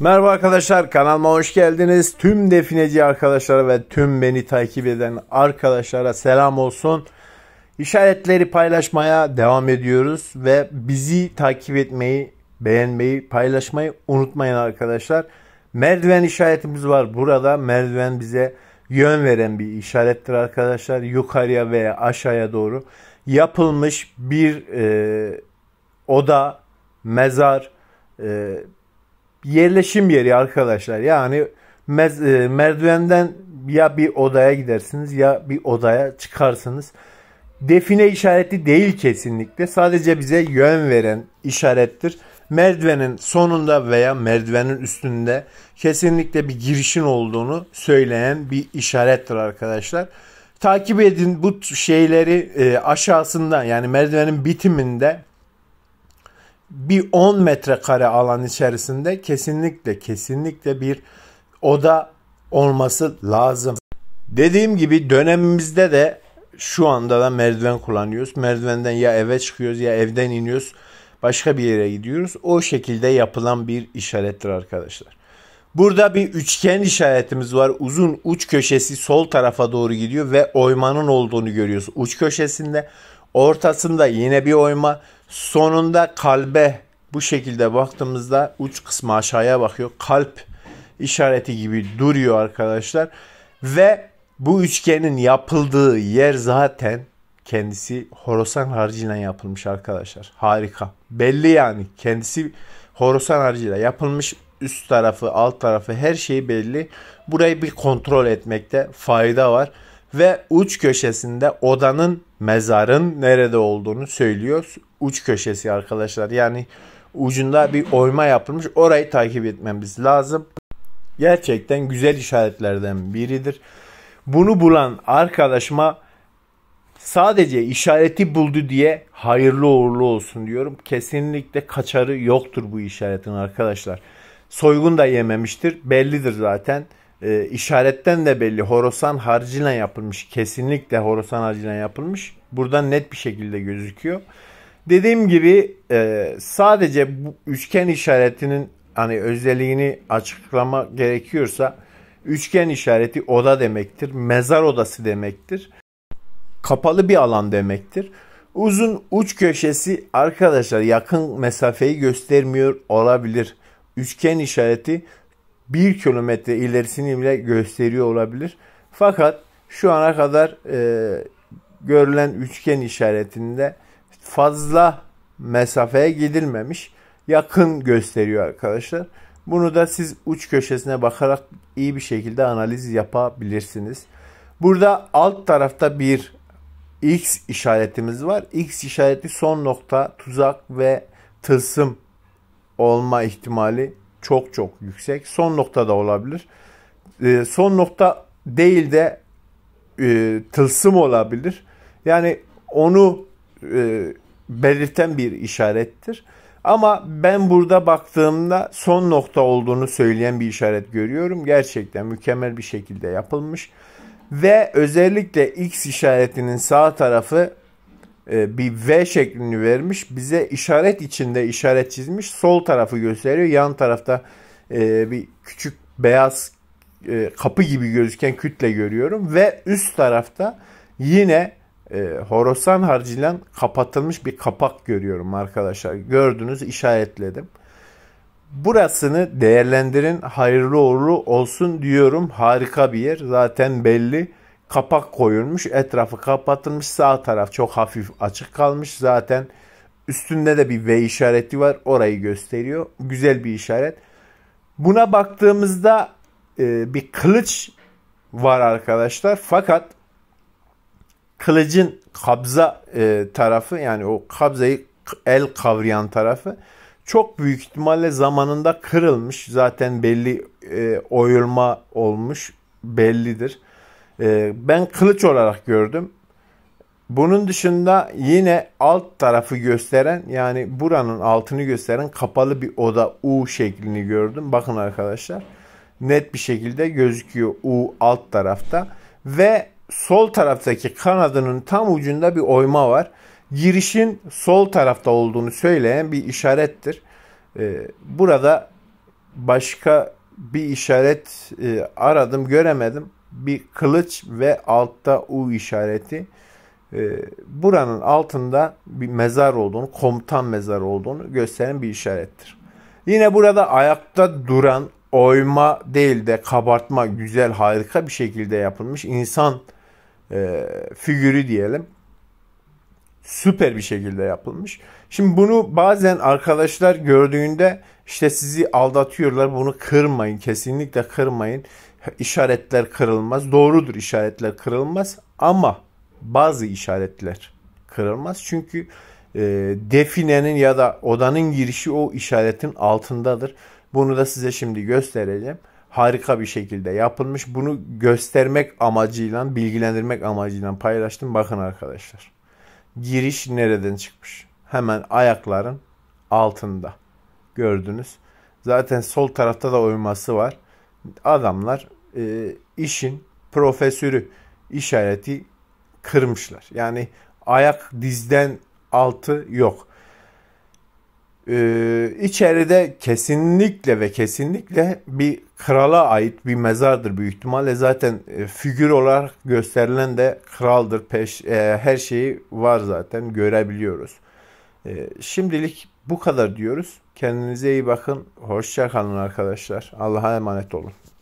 Merhaba arkadaşlar kanalıma hoş geldiniz. Tüm defineci arkadaşlara ve tüm beni takip eden arkadaşlara selam olsun. İşaretleri paylaşmaya devam ediyoruz ve bizi takip etmeyi, beğenmeyi, paylaşmayı unutmayın arkadaşlar. Merdiven işaretimiz var burada. Merdiven bize yön veren bir işarettir arkadaşlar. Yukarıya veya aşağıya doğru yapılmış bir e, oda, mezar, e, yerleşim yeri arkadaşlar. Yani mez, e, merdivenden ya bir odaya gidersiniz ya bir odaya çıkarsınız. Define işareti değil kesinlikle. Sadece bize yön veren işarettir. Merdivenin sonunda veya merdivenin üstünde kesinlikle bir girişin olduğunu söyleyen bir işarettir arkadaşlar. Takip edin bu şeyleri e, aşağısında yani merdivenin bitiminde bir 10 metrekare alan içerisinde kesinlikle kesinlikle bir oda olması lazım. Dediğim gibi dönemimizde de şu anda da merdiven kullanıyoruz. Merdivenden ya eve çıkıyoruz ya evden iniyoruz. Başka bir yere gidiyoruz. O şekilde yapılan bir işarettir arkadaşlar. Burada bir üçgen işaretimiz var. Uzun uç köşesi sol tarafa doğru gidiyor ve oymanın olduğunu görüyoruz uç köşesinde. Ortasında yine bir oyma. Sonunda kalbe bu şekilde baktığımızda uç kısmı aşağıya bakıyor. Kalp işareti gibi duruyor arkadaşlar. Ve bu üçgenin yapıldığı yer zaten kendisi horosan harcıyla yapılmış arkadaşlar. Harika. Belli yani. Kendisi horosan harcıyla yapılmış. Üst tarafı, alt tarafı her şeyi belli. Burayı bir kontrol etmekte fayda var ve uç köşesinde odanın mezarın nerede olduğunu söylüyor. Uç köşesi arkadaşlar yani ucunda bir oyma yapılmış orayı takip etmemiz lazım. Gerçekten güzel işaretlerden biridir. Bunu bulan arkadaşıma sadece işareti buldu diye hayırlı uğurlu olsun diyorum. Kesinlikle kaçarı yoktur bu işaretin arkadaşlar. Soygun da yememiştir. Bellidir zaten e, işaretten de belli. Horosan harcıyla yapılmış. Kesinlikle horosan harcıyla yapılmış. Buradan net bir şekilde gözüküyor. Dediğim gibi e, sadece bu üçgen işaretinin hani özelliğini açıklama gerekiyorsa üçgen işareti oda demektir. Mezar odası demektir. Kapalı bir alan demektir. Uzun uç köşesi arkadaşlar yakın mesafeyi göstermiyor olabilir. Üçgen işareti 1 kilometre ilerisini bile gösteriyor olabilir. Fakat şu ana kadar e, görülen üçgen işaretinde fazla mesafeye gidilmemiş. Yakın gösteriyor arkadaşlar. Bunu da siz uç köşesine bakarak iyi bir şekilde analiz yapabilirsiniz. Burada alt tarafta bir X işaretimiz var. X işareti son nokta, tuzak ve tılsım olma ihtimali çok çok yüksek. Son noktada olabilir. E, son nokta değil de e, tılsım olabilir. Yani onu e, belirten bir işarettir. Ama ben burada baktığımda son nokta olduğunu söyleyen bir işaret görüyorum. Gerçekten mükemmel bir şekilde yapılmış. Ve özellikle X işaretinin sağ tarafı e, bir V şeklini vermiş. Bize işaret içinde işaret çizmiş. Sol tarafı gösteriyor. Yan tarafta e, bir küçük beyaz e, kapı gibi gözüken kütle görüyorum. Ve üst tarafta yine horosan harcilen kapatılmış bir kapak görüyorum arkadaşlar. Gördünüz işaretledim. Burasını değerlendirin. Hayırlı uğurlu olsun diyorum. Harika bir yer. Zaten belli kapak koyulmuş, etrafı kapatılmış, sağ taraf çok hafif açık kalmış. Zaten üstünde de bir V işareti var, orayı gösteriyor. Güzel bir işaret. Buna baktığımızda e, bir kılıç var arkadaşlar. Fakat kılıcın kabza e, tarafı yani o kabzayı el kavrayan tarafı çok büyük ihtimalle zamanında kırılmış. Zaten belli e, oyulma olmuş bellidir. Ee, ben kılıç olarak gördüm. Bunun dışında yine alt tarafı gösteren yani buranın altını gösteren kapalı bir oda U şeklini gördüm. Bakın arkadaşlar net bir şekilde gözüküyor U alt tarafta ve sol taraftaki kanadının tam ucunda bir oyma var. Girişin sol tarafta olduğunu söyleyen bir işarettir. Ee, burada başka bir işaret e, aradım göremedim bir kılıç ve altta U işareti. Ee, buranın altında bir mezar olduğunu, komutan mezar olduğunu gösteren bir işarettir. Yine burada ayakta duran oyma değil de kabartma güzel harika bir şekilde yapılmış insan e, figürü diyelim süper bir şekilde yapılmış. Şimdi bunu bazen arkadaşlar gördüğünde işte sizi aldatıyorlar. Bunu kırmayın. Kesinlikle kırmayın. İşaretler kırılmaz. Doğrudur işaretler kırılmaz ama bazı işaretler kırılmaz. Çünkü e, definenin ya da odanın girişi o işaretin altındadır. Bunu da size şimdi göstereceğim. Harika bir şekilde yapılmış. Bunu göstermek amacıyla, bilgilendirmek amacıyla paylaştım. Bakın arkadaşlar giriş nereden çıkmış? Hemen ayakların altında. Gördünüz. Zaten sol tarafta da oyması var. Adamlar e, işin profesörü işareti kırmışlar. Yani ayak dizden altı yok. Ee, içeride kesinlikle ve kesinlikle bir krala ait bir mezardır büyük ihtimalle. Zaten e, figür olarak gösterilen de kraldır. Peş, e, her şeyi var zaten görebiliyoruz. E, şimdilik bu kadar diyoruz. Kendinize iyi bakın. Hoşça kalın arkadaşlar. Allah'a emanet olun.